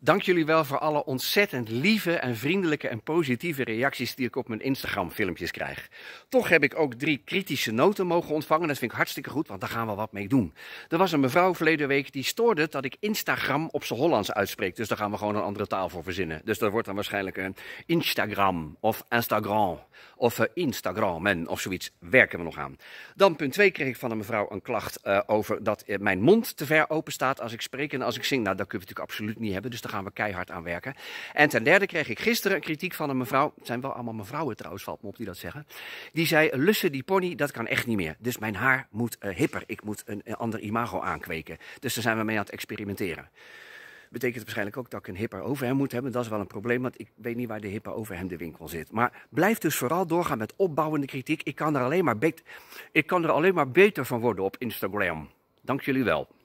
Dank jullie wel voor alle ontzettend lieve en vriendelijke en positieve reacties die ik op mijn Instagram-filmpjes krijg. Toch heb ik ook drie kritische noten mogen ontvangen. Dat vind ik hartstikke goed, want daar gaan we wat mee doen. Er was een mevrouw verleden week die stoorde dat ik Instagram op zijn Hollands uitspreek. Dus daar gaan we gewoon een andere taal voor verzinnen. Dus dat wordt dan waarschijnlijk een Instagram of Instagram of eh, Instagrammen of zoiets. Werken we nog aan. Dan punt 2 kreeg ik van een mevrouw een klacht eh, over dat eh, mijn mond te ver open staat als ik spreek en als ik zing. Nou, dat kunnen we natuurlijk absoluut niet hebben. Dus daar gaan we keihard aan werken. En ten derde kreeg ik gisteren een kritiek van een mevrouw. Het zijn wel allemaal mevrouwen trouwens, valt me op die dat zeggen. Die zei, lussen die pony, dat kan echt niet meer. Dus mijn haar moet eh, hipper. Ik moet een, een ander imago aankweken. Dus daar zijn we mee aan het experimenteren betekent waarschijnlijk ook dat ik een hipper overhemd moet hebben. Dat is wel een probleem, want ik weet niet waar de hipper overhemd de winkel zit. Maar blijf dus vooral doorgaan met opbouwende kritiek. ik kan er alleen maar beter van worden op Instagram. Dank jullie wel.